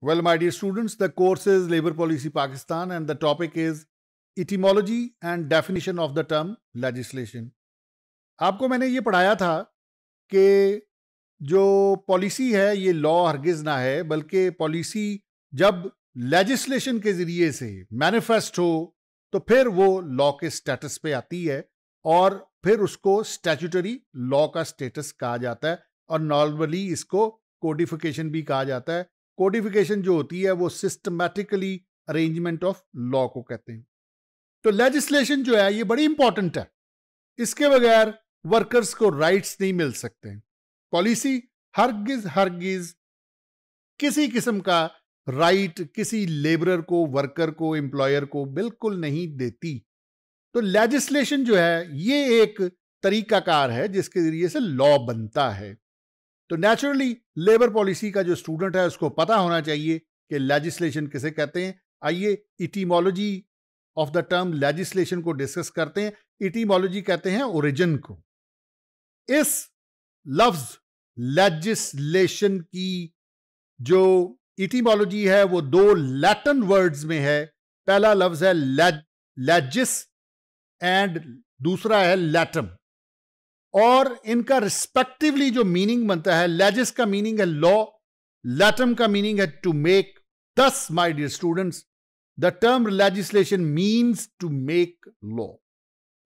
Well, my dear students, the course is Labour Policy Pakistan and the topic is Etymology and Definition of the Term Legislation. आपको मैंने ये पढ़ाया था कि जो पॉलिसी है ये लॉ हरगिज़ ना है बल्कि पॉलिसी जब लेजिस्लेशन के ज़रिए से मैनिफेस्ट हो तो फिर वो लॉ के स्टेटस पे आती है और फिर उसको स्टैचूटरी लॉ का स्टेटस कहा जाता है और नॉर्मली इसको कोडिफिकेशन भी कहा जाता है कोडिफिकेशन जो होती है वो सिस्टमैटिकली अरेंजमेंट ऑफ लॉ को कहते हैं तो लेजिस्लेशन जो है ये बड़ी इंपॉर्टेंट है इसके बगैर वर्कर्स को राइट्स नहीं मिल सकते पॉलिसी हरगिज हरगिज किसी किस्म का राइट किसी लेबरर को वर्कर को एम्प्लॉयर को बिल्कुल नहीं देती तो लेजिस्लेशन जो है ये एक तरीकाकार है जिसके जरिए से लॉ बनता है तो नेचुरली लेबर पॉलिसी का जो स्टूडेंट है उसको पता होना चाहिए कि लेजिस्लेशन किसे कहते हैं आइए etymology of the term legislation को डिस्कस करते हैं इटीमोलॉजी कहते हैं ओरिजिन को इस लफ्ज लेजिस्लेशन की जो इटीमोलॉजी है वो दो लैटिन वर्ड्स में है पहला लफ्ज है लेजिस एंड दूसरा है लैटम और इनका रिस्पेक्टिवली जो मीनिंग बनता है लेजिस का मीनिंग है लॉ लैटम का मीनिंग है to make this my dear students the term legislation means to make law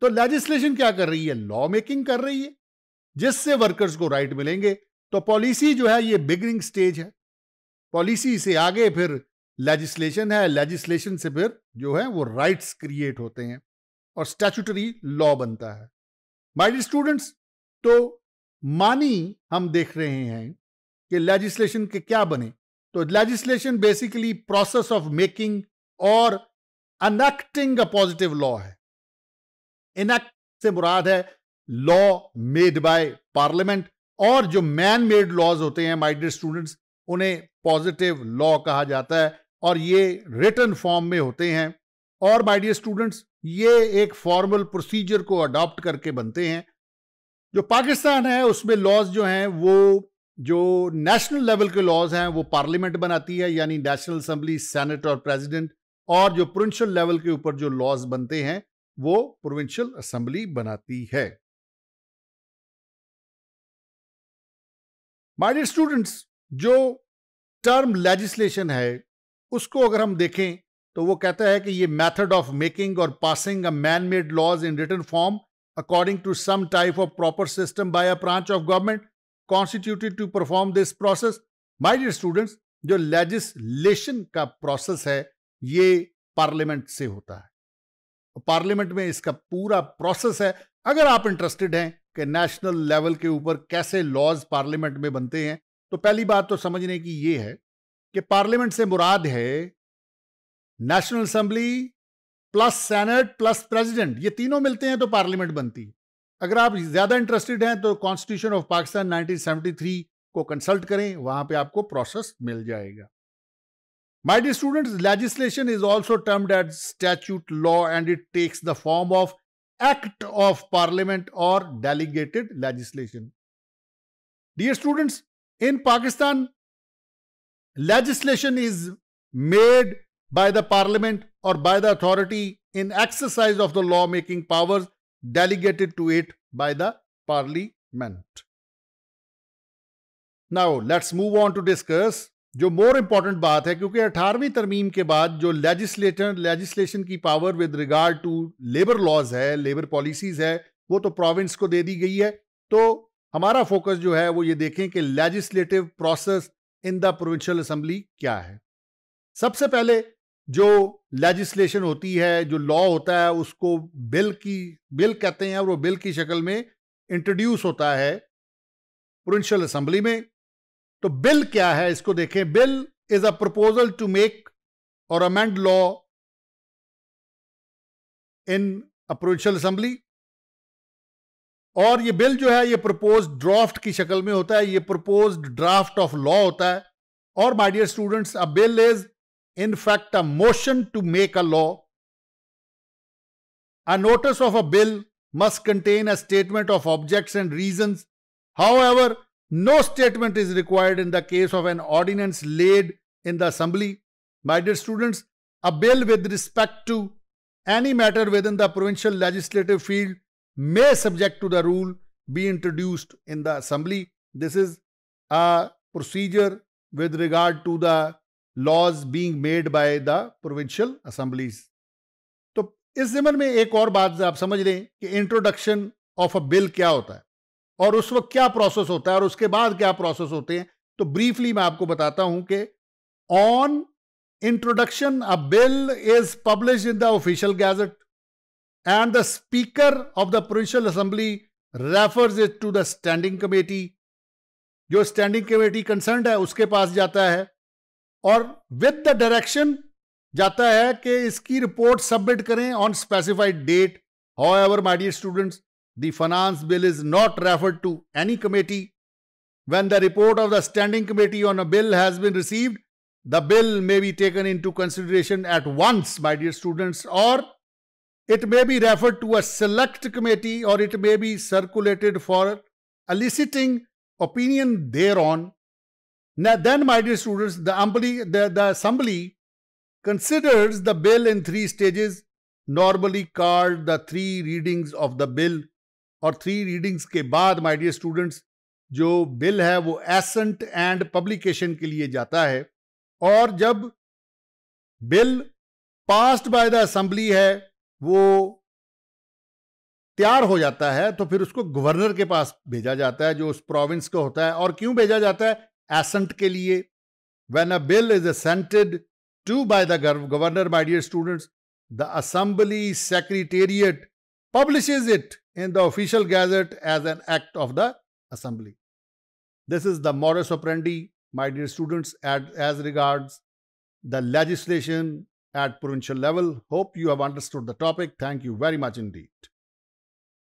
तो लेजिस्लेशन क्या कर रही है लॉ मेकिंग कर रही है जिससे वर्कर्स को राइट मिलेंगे तो पॉलिसी जो है ये बिगनिंग स्टेज है पॉलिसी से आगे फिर लेजिस्लेशन है लेजिस्लेशन से फिर जो है वो राइट्स क्रिएट होते हैं और स्टैचुटरी लॉ बनता है माइडी स्टूडेंट्स तो मानी हम देख रहे हैं कि लेजिस्लेशन के क्या बने तो legislation basically process of making or enacting a positive law है इनेक्ट से मुराद है लॉ मेड बाय पार्लियामेंट और जो मैन मेड लॉज होते हैं माई स्टूडेंट्स उन्हें पॉजिटिव लॉ कहा जाता है और ये रिटर्न फॉर्म में होते हैं और माइडियर स्टूडेंट्स ये एक फॉर्मल प्रोसीजर को अडॉप्ट करके बनते हैं जो पाकिस्तान है उसमें लॉज जो हैं वो जो नेशनल लेवल के लॉज हैं वो पार्लियामेंट बनाती है यानी नेशनल असम्बली सेनेट और प्रेसिडेंट और जो प्रोविंशियल लेवल के ऊपर जो लॉज बनते हैं वो प्रोविंशियल असेंबली बनाती है माई डियर स्टूडेंट्स जो टर्म लेजिस्लेशन है उसको अगर हम देखें तो वो कहता है कि ये method of making or passing a man made laws in written form according to some type of proper system by a branch of government constituted to perform this process my dear students जो legislation का process है ये parliament से होता है parliament में इसका पूरा प्रोसेस है अगर आप इंटरेस्टेड हैं कि नेशनल लेवल के ऊपर कैसे लॉज पार्लियामेंट में बनते हैं तो पहली बात तो समझने की ये है कि पार्लियामेंट से मुराद है national assembly plus senate plus president ये तीनों मिलते हैं तो पार्लियामेंट बनती है अगर आप ज़्यादा इंटरेस्टेड हैं तो कॉन्स्टिट्यूशन ऑफ पाकिस्तान 1973 को कंसल्ट करें वहां पे आपको प्रोसेस मिल जाएगा my dear students legislation is also termed at statute law and it takes the form of act of parliament or delegated legislation dear students in Pakistan legislation is made by the parliament or by the authority in exercise of the law-making powers delegated to it by the parliament. Now let's move on to discuss जो more important बात है क्योंकि 18वीं तरमीम के बाद जो legislator legislation की power with regard to labour laws है लेबर पॉलिसीज है वो तो प्रोविंस को दे दी गई है तो हमारा फोकस जो है वो ये देखें कि legislative process in the provincial assembly क्या है सबसे पहले जो लेजिस्लेशन होती है जो लॉ होता है उसको बिल की बिल कहते हैं और वो बिल की शक्ल में इंट्रोड्यूस होता है प्रोविंशियल असेंबली में तो बिल क्या है इसको देखें bill is a proposal to make or amend law in a provincial assembly और ये बिल जो है ये प्रपोज ड्राफ्ट की शक्ल में होता है ये प्रपोज ड्राफ्ट ऑफ लॉ होता है और my dear students a bill is In fact, a motion to make a law, a notice of a bill must contain a statement of objects and reasons. However, no statement is required in the case of an ordinance laid in the assembly. My dear students, a bill with respect to any matter within the provincial legislative field may subject to the rule be introduced in the assembly. This is a procedure with regard to the laws being made by the provincial assemblies तो इस जिमन में एक और बात आप समझ लें कि इंट्रोडक्शन ऑफ अ बिल क्या होता है और उस वक्त क्या प्रोसेस होता है और उसके बाद क्या प्रोसेस होते हैं तो ब्रीफली मैं आपको बताता हूं कि on introduction a bill is publish in the official gazette and the speaker of the provincial assembly refers it to the standing committee जो स्टैंडिंग कमेटी कंसर्न है उसके पास जाता है और विद द डायरेक्शन जाता है कि इसकी रिपोर्ट सबमिट करें on specified date however my dear students the finance bill is not referred to any committee when the report of the standing committee on a bill has been received the bill may be taken into consideration at once dear students or it may be referred to a select committee or it may be circulated for eliciting opinion thereon Now then, my dear students, the assembly, the, the assembly considers the bill in three stages, normally called the three readings of the bill. और three readings के बाद my dear students जो bill है वो ascent and publication के लिए जाता है और जब bill passed by the assembly है वो तैयार हो जाता है तो फिर उसको गवर्नर के पास भेजा जाता है जो उस प्रोविंस का होता है और क्यों भेजा जाता है assent के लिए when a bill is assented to by the governor my dear students the assembly secretariat publishes it in the official gazette as an act of the assembly this is the modus operandi my dear students as regards the legislation at provincial level hope you have understood the topic thank you very much indeed